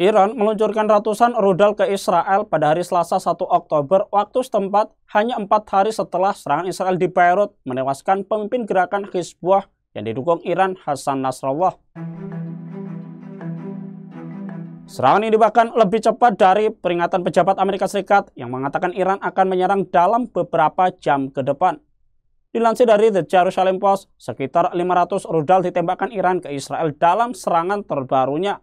Iran meluncurkan ratusan rudal ke Israel pada hari Selasa 1 Oktober waktu setempat hanya empat hari setelah serangan Israel di Beirut menewaskan pemimpin gerakan Hizbullah yang didukung Iran Hasan Nasrallah. Serangan ini bahkan lebih cepat dari peringatan pejabat Amerika Serikat yang mengatakan Iran akan menyerang dalam beberapa jam ke depan. Dilansir dari The Jerusalem Post, sekitar 500 rudal ditembakkan Iran ke Israel dalam serangan terbarunya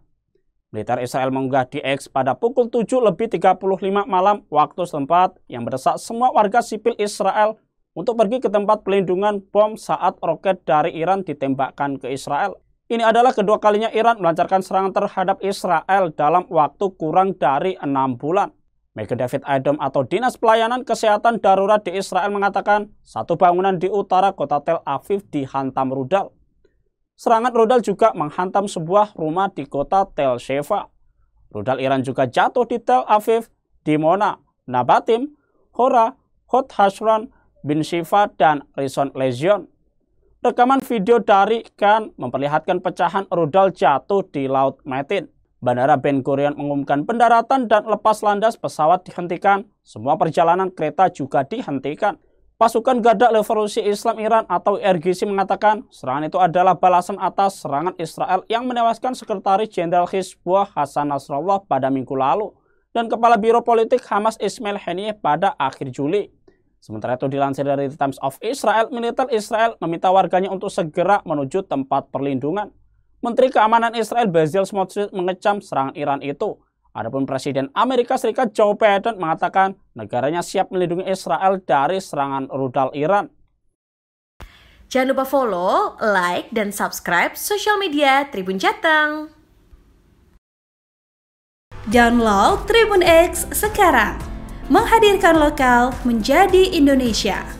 Militer Israel mengunggah di X pada pukul 7 lebih 35 malam waktu setempat yang mendesak semua warga sipil Israel untuk pergi ke tempat pelindungan bom saat roket dari Iran ditembakkan ke Israel. Ini adalah kedua kalinya Iran melancarkan serangan terhadap Israel dalam waktu kurang dari enam bulan. Mega David Adam atau Dinas Pelayanan Kesehatan Darurat di Israel mengatakan satu bangunan di utara kota Tel Aviv dihantam rudal. Serangan rudal juga menghantam sebuah rumah di kota Tel Sheva. Rudal Iran juga jatuh di Tel Aviv, Dimona, Nabatim, Hora, Hot Hashran, Bin Shifa, dan Rison Lezion. Rekaman video dari kan memperlihatkan pecahan rudal jatuh di Laut Metin. Bandara Ben Gurion mengumumkan pendaratan dan lepas landas pesawat dihentikan. Semua perjalanan kereta juga dihentikan. Pasukan Gadak Revolusi Islam Iran atau RGC mengatakan serangan itu adalah balasan atas serangan Israel yang menewaskan Sekretaris Jenderal Hizbullah Hasan Nasrallah pada minggu lalu dan Kepala Biro Politik Hamas Ismail Haniyeh pada akhir Juli. Sementara itu dilansir dari The Times of Israel, militer Israel meminta warganya untuk segera menuju tempat perlindungan. Menteri Keamanan Israel Bezalel Smotrich mengecam serangan Iran itu Adapun Presiden Amerika Serikat Joe Biden mengatakan negaranya siap melindungi Israel dari serangan rudal Iran. Jangan lupa follow, like, dan subscribe sosial media Tribun Jateng. Download Tribun X sekarang. Menghadirkan lokal menjadi Indonesia.